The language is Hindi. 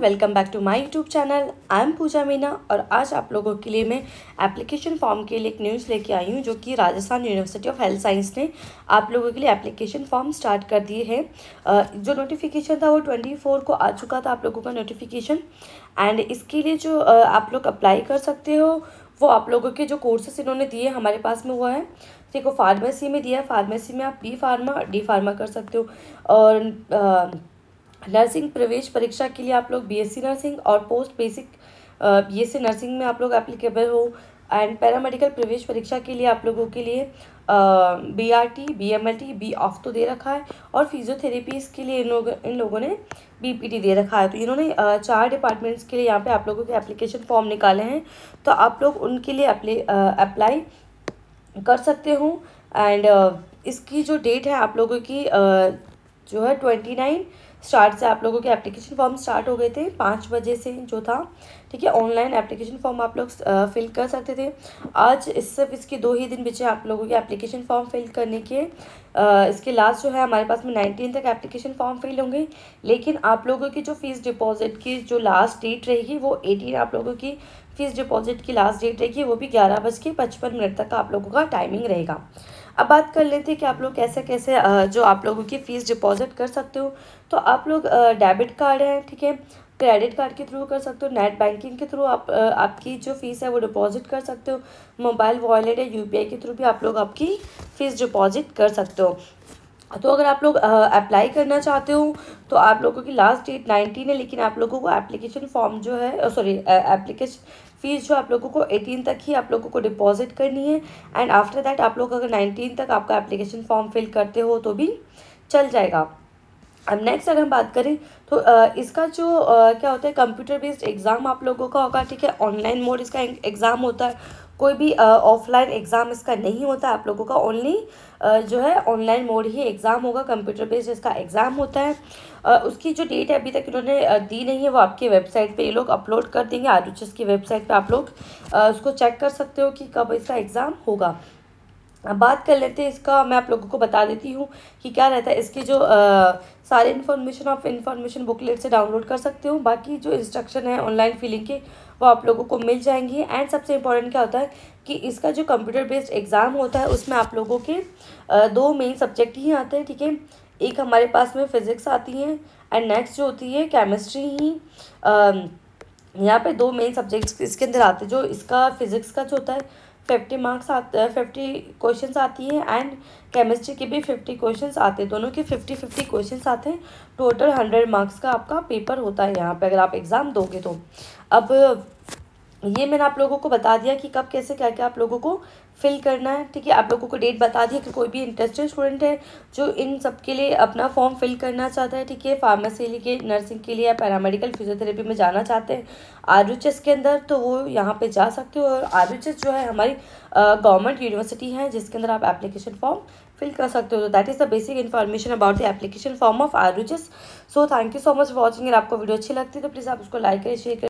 welcome back to my YouTube channel I am Pooja Meena और आज आप लोगों के लिए मैं एप्लीकेशन फॉर्म के लिए एक न्यूज़ लेके आई हूँ जो कि Rajasthan university of health science ने आप लोगों के लिए एप्लीकेशन फॉर्म स्टार्ट कर दिए हैं जो नोटिफिकेशन था वो ट्वेंटी फोर को आ चुका था आप लोगों का नोटिफिकेशन एंड इसके लिए जो आप लोग अप्लाई कर सकते हो वो आप लोगों के जो कोर्सेस इन्होंने दिए हमारे पास में हुआ है देखो फार्मेसी में दिया है फार्मेसी में आप बी फार्मा डी फार्मा कर सकते हो और आ, नर्सिंग प्रवेश परीक्षा के लिए आप लोग बीएससी नर्सिंग और पोस्ट बेसिक बीएससी नर्सिंग में आप लोग एप्लीकेबल हो एंड पैरामेडिकल प्रवेश परीक्षा के लिए आप लोगों के लिए B R T B M L T B ऑफ तो दे रखा है और फिजियोथेरेपीज के लिए इन लोगों इन लोगों ने बी पी टी दे रखा है तो इन्होंने चार डिपार्टमेंट्स के लिए यहाँ पे आप लोगों के एप्लीकेशन फॉर्म निकाले हैं तो आप लोग उनके लिए अप्लाई कर सकते हो एंड इसकी जो डेट है आप लोगों की जो है ट्वेंटी नाइन स्टार्ट से आप लोगों के एप्लीकेशन फॉर्म स्टार्ट हो गए थे पाँच बजे से जो था ठीक है ऑनलाइन एप्लीकेशन फॉर्म आप लोग फिल कर सकते थे आज इस सिर्फ इसके दो ही दिन बचे आप लोगों के एप्लीकेशन फॉर्म फिल करने के इसके लास्ट जो है हमारे पास में नाइनटीन तक एप्लीकेशन फॉर्म फिल होंगे लेकिन आप लोगों की जो फीस डिपॉजिट की जो लास्ट डेट रहेगी वो एटीन आप लोगों की फीस डिपॉजिट की लास्ट डेट रहेगी वो भी ग्यारह बज के पचपन मिनट तक का आप लोगों का टाइमिंग रहेगा अब बात कर लेते हैं कि आप लोग कैसे कैसे जो आप लोगों की फ़ीस डिपॉजिट कर सकते हो तो आप लोग डेबिट कार्ड है ठीक है क्रेडिट कार्ड के थ्रू कर सकते हो नेट बैंकिंग के थ्रू आप आपकी जो फ़ीस है वो डिपॉजिट कर सकते हो मोबाइल वॉलेट या यूपीआई के थ्रू भी आप लोग आपकी फ़ीस डिपॉजिट कर सकते हो तो अगर आप लोग अप्लाई करना चाहते हो तो आप लोगों की लास्ट डेट नाइनटीन है लेकिन आप लोगों को एप्लीकेशन फॉर्म जो है सॉरी एप्लीकेशन फ़ीस जो आप लोगों को एटीन तक ही आप लोगों को डिपॉजिट करनी है एंड आफ्टर दैट आप लोग अगर नाइनटीन तक आपका एप्लीकेशन फॉर्म फिल करते हो तो भी चल जाएगा अब नेक्स्ट अगर हम बात करें तो इसका जो क्या होता है कंप्यूटर बेस्ड एग्ज़ाम आप लोगों का होगा ठीक है ऑनलाइन मोड इसका एग्ज़ाम होता है कोई भी ऑफलाइन एग्ज़ाम इसका नहीं होता आप लोगों का ओनली जो है ऑनलाइन मोड ही एग्ज़ाम होगा कंप्यूटर बेस्ड इसका एग्ज़ाम होता है uh, उसकी जो डेट है अभी तक इन्होंने दी नहीं है वो आपकी वेबसाइट पे ये लोग अपलोड कर देंगे आर की वेबसाइट पे आप लोग uh, उसको चेक कर सकते हो कि कब इसका एग्ज़ाम होगा अब बात कर लेते हैं इसका मैं आप लोगों को बता देती हूँ कि क्या रहता है इसके जो आ, सारे इन्फॉर्मेशन आप इन्फॉर्मेशन बुकलेट से डाउनलोड कर सकते हो बाकी जो इंस्ट्रक्शन है ऑनलाइन फिलिंग के वो आप लोगों को मिल जाएंगी एंड सबसे इम्पॉर्टेंट क्या होता है कि इसका जो कंप्यूटर बेस्ड एग्ज़ाम होता है उसमें आप लोगों के आ, दो मेन सब्जेक्ट ही आते हैं ठीक है एक हमारे पास में फिज़िक्स आती है एंड नेक्स्ट जो होती है केमिस्ट्री ही यहाँ पर दो मेन सब्जेक्ट्स इसके अंदर आते हैं जो इसका फिज़िक्स का जो होता है फिफ्टी मार्क्स आते फिफ्टी क्वेश्चन आती है एंड केमिस्ट्री के भी फिफ्टी क्वेश्चन आते हैं दोनों के फिफ्टी फिफ्टी क्वेश्चन आते हैं टोटल हंड्रेड मार्क्स का आपका पेपर होता है यहाँ पे अगर आप एग्ज़ाम दोगे तो अब ये मैंने आप लोगों को बता दिया कि कब कैसे क्या क्या आप लोगों को फिल करना है ठीक है आप लोगों को डेट बता दिया कि कोई भी इंटरेस्टेड स्टूडेंट है जो इन सब के लिए अपना फॉर्म फिल करना चाहता है ठीक है फार्मेसी के नर्सिंग के लिए या पैरामेडिकल फिजियोथेरेपी में जाना चाहते हैं आर के अंदर तो वो यहाँ पर जा सकते हो और आर जो है हमारी गवर्नमेंट यूनिवर्सिटी है जिसके अंदर आप एप्लीकेशन फॉर्म फिल कर सकते हो तो that is the basic information about the application form of R so thank you so much watching अगर आपको वीडियो अच्छी लगती है तो प्लीज़ आप उसको लाइक करें शेयर करें